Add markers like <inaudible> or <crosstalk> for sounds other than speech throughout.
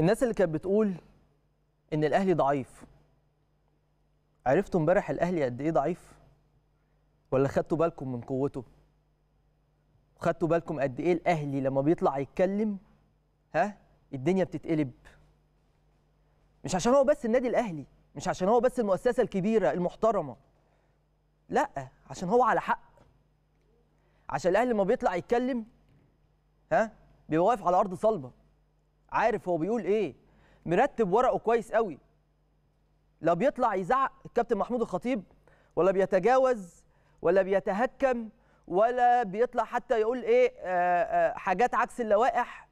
الناس اللي كانت بتقول ان الاهلي ضعيف عرفتوا امبارح الاهلي قد ايه ضعيف ولا خدتوا بالكم من قوته خدتوا بالكم قد ايه الاهلي لما بيطلع يتكلم ها الدنيا بتتقلب مش عشان هو بس النادي الاهلي مش عشان هو بس المؤسسه الكبيره المحترمه لا عشان هو على حق عشان الاهلي لما بيطلع يتكلم ها بيبقى واقف على ارض صلبه عارف هو بيقول ايه مرتب ورقه كويس قوي لا بيطلع يزعق الكابتن محمود الخطيب ولا بيتجاوز ولا بيتهكم ولا بيطلع حتى يقول ايه آآ آه، آآ آه، حاجات عكس اللوائح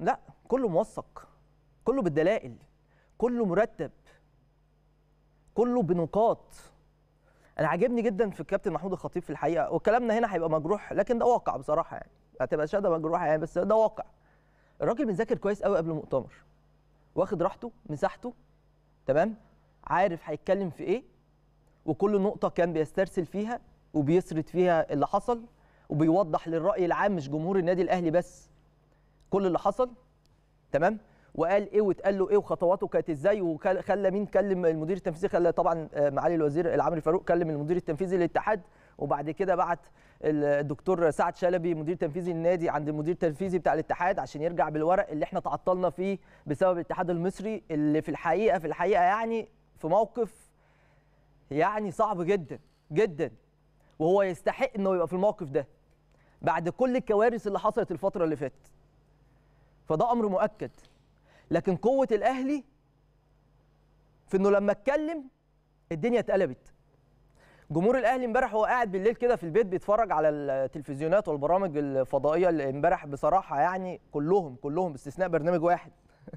لا كله موثق كله بالدلائل كله مرتب كله بنقاط انا عاجبني جدا في الكابتن محمود الخطيب في الحقيقه وكلامنا هنا هيبقى مجروح لكن ده واقع بصراحه يعني هتبقى شهاده مجروحه يعني بس ده واقع الراجل بيذاكر كويس قوي قبل المؤتمر واخد راحته مساحته تمام عارف هيتكلم في ايه وكل نقطه كان بيسترسل فيها وبيسرد فيها اللي حصل وبيوضح للراي العام مش جمهور النادي الاهلي بس كل اللي حصل تمام وقال ايه واتقال له ايه وخطواته كانت ازاي وخلى مين كلم المدير التنفيذي خلى طبعا آه، معالي الوزير العامري فاروق كلم المدير التنفيذي للاتحاد وبعد كده بعت الدكتور سعد شلبي مدير تنفيذي النادي عند المدير التنفيذي بتاع الاتحاد عشان يرجع بالورق اللي احنا تعطلنا فيه بسبب الاتحاد المصري اللي في الحقيقه في الحقيقه يعني في موقف يعني صعب جدا جدا وهو يستحق انه يبقى في الموقف ده بعد كل الكوارث اللي حصلت الفتره اللي فاتت فده امر مؤكد لكن قوه الاهلي في انه لما اتكلم الدنيا اتقلبت جمهور الاهلي امبارح هو قاعد بالليل كده في البيت بيتفرج على التلفزيونات والبرامج الفضائيه اللي امبارح بصراحه يعني كلهم كلهم باستثناء برنامج واحد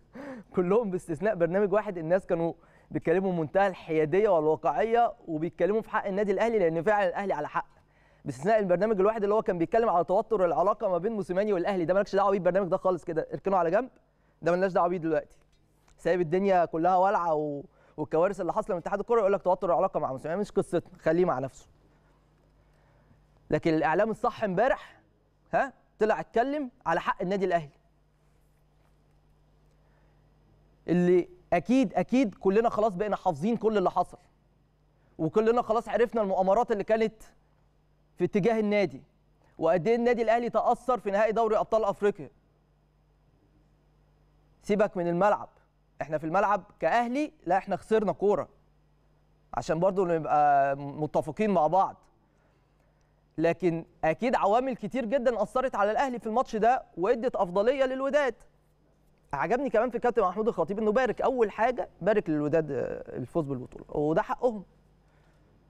<laughs> كلهم باستثناء برنامج واحد الناس كانوا بيتكلموا بمنتهى الحياديه والواقعيه وبيتكلموا في حق النادي الاهلي لان فعلا الاهلي على حق باستثناء البرنامج الواحد اللي هو كان بيتكلم على توتر العلاقه ما بين موسيماني والاهلي ده مالكش دعوه بيه البرنامج ده خالص كده اركنه على جنب ده مالناش دعوه بيه دلوقتي سايب الدنيا كلها والعه و... والكوارث اللي حاصله من اتحاد الكوره يقول لك توتر العلاقه مع موسيماني مش قصتنا خليه مع نفسه لكن الاعلام الصح امبارح ها طلع اتكلم على حق النادي الاهلي اللي اكيد اكيد كلنا خلاص بقينا حافظين كل اللي حصل وكلنا خلاص عرفنا المؤامرات اللي كانت في اتجاه النادي وقد ايه النادي الاهلي تاثر في نهائي دوري ابطال افريقيا سيبك من الملعب احنا في الملعب كاهلي لا احنا خسرنا كوره عشان برضو نبقى متفقين مع بعض لكن اكيد عوامل كتير جدا اثرت على الاهلي في الماتش ده وادت افضليه للوداد عجبني كمان في كابتن محمود الخطيب انه بارك اول حاجه بارك للوداد آه، الفوز بالبطوله وده حقهم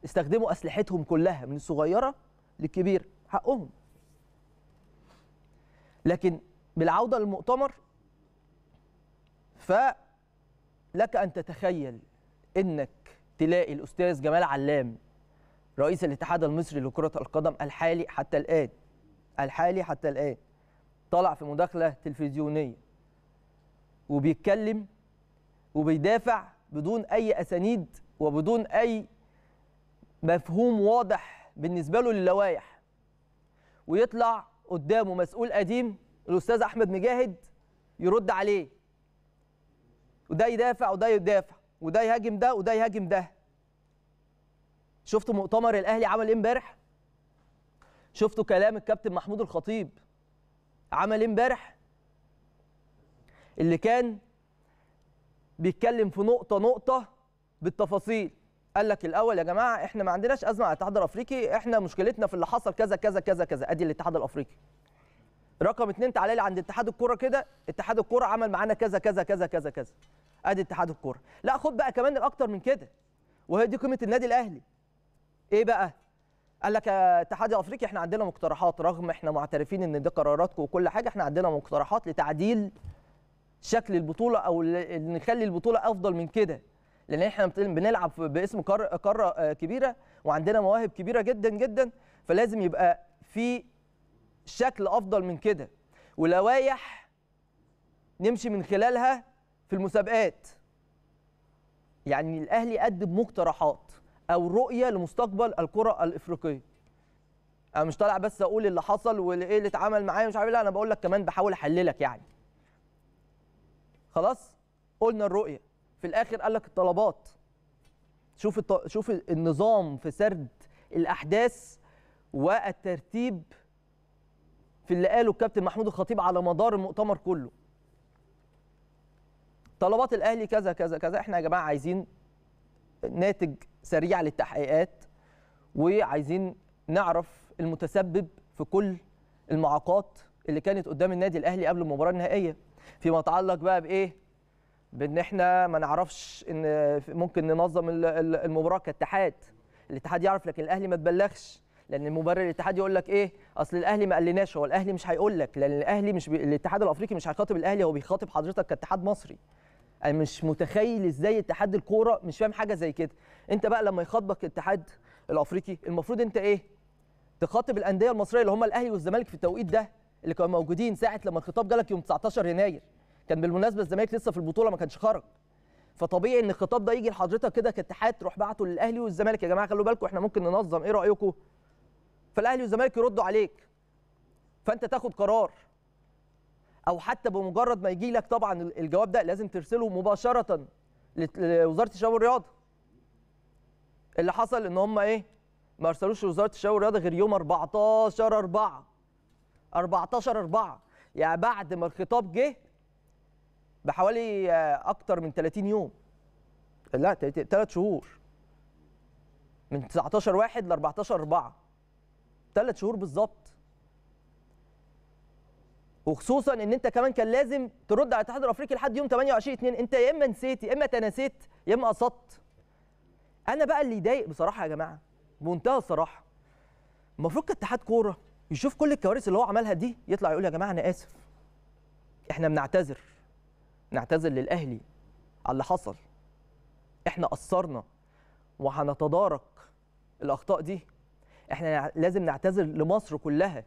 استخدموا اسلحتهم كلها من الصغيره للكبيره حقهم لكن بالعوده للمؤتمر ف لك ان تتخيل انك تلاقي الاستاذ جمال علام رئيس الاتحاد المصري لكره القدم الحالي حتى الان الحالي حتى الان طلع في مداخله تلفزيونيه وبيتكلم وبيدافع بدون اي اسانيد وبدون اي مفهوم واضح بالنسبه له للوائح ويطلع قدامه مسؤول قديم الاستاذ احمد مجاهد يرد عليه وده يدافع وده يدافع وده يهاجم ده وده يهاجم ده شفتوا مؤتمر الاهلي عمل ايه امبارح شفتوا كلام الكابتن محمود الخطيب عمل ايه امبارح اللي كان بيتكلم في نقطه نقطه بالتفاصيل قال لك الاول يا جماعه احنا ما عندناش ازمه على الاتحاد الافريقي احنا مشكلتنا في اللي حصل كذا كذا كذا كذا ادي الاتحاد الافريقي رقم اتنين تعالى لي عند اتحاد الكوره كده اتحاد الكوره عمل معانا كذا كذا كذا كذا كذا ادي اتحاد الكوره لا خد بقى كمان الاكتر من كده وهي دي قيمه النادي الاهلي ايه بقى قال لك اتحاد افريقيا احنا عندنا مقترحات رغم احنا معترفين ان دي قراراتكم وكل حاجه احنا عندنا مقترحات لتعديل شكل البطوله او نخلي البطوله افضل من كده لان احنا بنلعب باسم قاره آه، كبيره وعندنا مواهب كبيره جدا جدا فلازم يبقى في شكل افضل من كده ولوائح نمشي من خلالها في المسابقات يعني الاهلي قدم مقترحات او رؤيه لمستقبل الكره الافريقيه انا مش طالع بس اقول اللي حصل وايه اللي اتعمل معايا مش عارف إيه، لا انا بقول لك كمان بحاول احللك يعني خلاص قلنا الرؤيه في الاخر قال لك الطلبات شوف الط... شوف النظام في سرد الاحداث والترتيب في اللي قاله الكابتن محمود الخطيب على مدار المؤتمر كله طلبات الاهلي كذا كذا كذا احنا يا جماعه عايزين ناتج سريع للتحقيقات وعايزين نعرف المتسبب في كل المعاقات اللي كانت قدام النادي الاهلي قبل المباراه النهائيه فيما يتعلق بقى بايه بان احنا ما نعرفش ان ممكن ننظم المباراه كاتحاد الاتحاد يعرف لكن الاهلي ما تبلغش لان مبرر الاتحاد يقول لك ايه اصل الاهلي ما قالناش هو الاهلي مش هيقول لك لان الاهلي مش بي... الاتحاد الافريقي مش هيخاطب الاهلي هو بيخاطب حضرتك كاتحاد مصري انا مش متخيل ازاي اتحاد الكوره مش فاهم حاجه زي كده انت بقى لما يخاطبك الاتحاد الافريقي المفروض انت ايه تخاطب الانديه المصريه اللي هم الاهلي والزمالك في التوقيت ده اللي كانوا موجودين ساعه لما الخطاب جالك يوم 19 يناير كان بالمناسبه الزمالك لسه في البطوله ما كانش خرج فطبيعي ان الخطاب ده يجي لحضرتك كده كاتحاد تروح بعته للاهلي والزمالك يا جماعه خلوا بالكم احنا ممكن ننظم ايه رايكم فالاهلي والزمالك يردوا عليك فانت تاخد قرار او حتى بمجرد ما يجي لك طبعا الجواب ده لازم ترسله مباشره لوزاره الشباب والرياضه اللي حصل ان هم ايه ما ارسلوش لوزاره الشباب والرياضه غير يوم 14 4 14 4 يعني بعد ما الخطاب جه بحوالي آه، اكتر من 30 يوم لا 3 شهور من 19 1 ل 14 4 ثلاث شهور بالظبط وخصوصا ان انت كمان كان لازم ترد على الاتحاد الافريقي لحد يوم 28 2 انت يا اما نسيت يا اما تناسيت يا اما قصدت انا بقى اللي يضايق بصراحه يا جماعه بمنتهى الصراحه المفروض كاتحاد كوره يشوف كل الكوارث اللي هو عملها دي يطلع يقول يا جماعه انا اسف احنا بنعتذر نعتذر للاهلي على اللي حصل احنا قصرنا وهنتدارك الاخطاء دي احنا لازم نعتذر لمصر كلها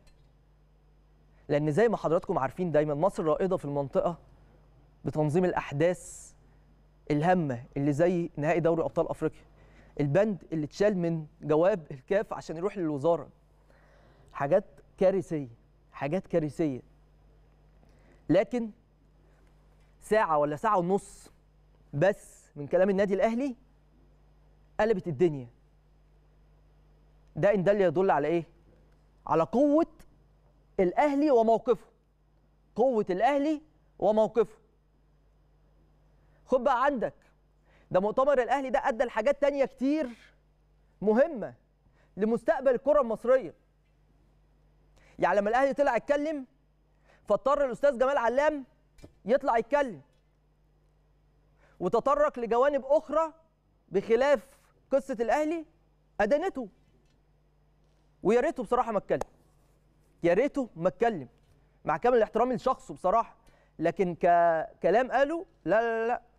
لان زي ما حضراتكم عارفين دايما مصر رائده في المنطقه بتنظيم الاحداث الهامه اللي زي نهائي دوري ابطال افريقيا البند اللي اتشال من جواب الكاف عشان يروح للوزاره حاجات كارثيه حاجات كارثيه لكن ساعه ولا ساعه ونص بس من كلام النادي الاهلي قلبت الدنيا ده ان دل يدل على ايه على قوه الاهلي وموقفه قوه الاهلي وموقفه خد بقى عندك ده مؤتمر الاهلي ده ادى لحاجات تانية كتير مهمه لمستقبل الكره المصريه يعني لما الاهلي طلع اتكلم فاضطر الاستاذ جمال علام يطلع يتكلم وتطرق لجوانب اخرى بخلاف قصه الاهلي ادانته ويا ريته بصراحه ما اتكلم يا ريته ما اتكلم مع كامل الاحترام لشخصه بصراحه لكن ككلام قاله لا لا لا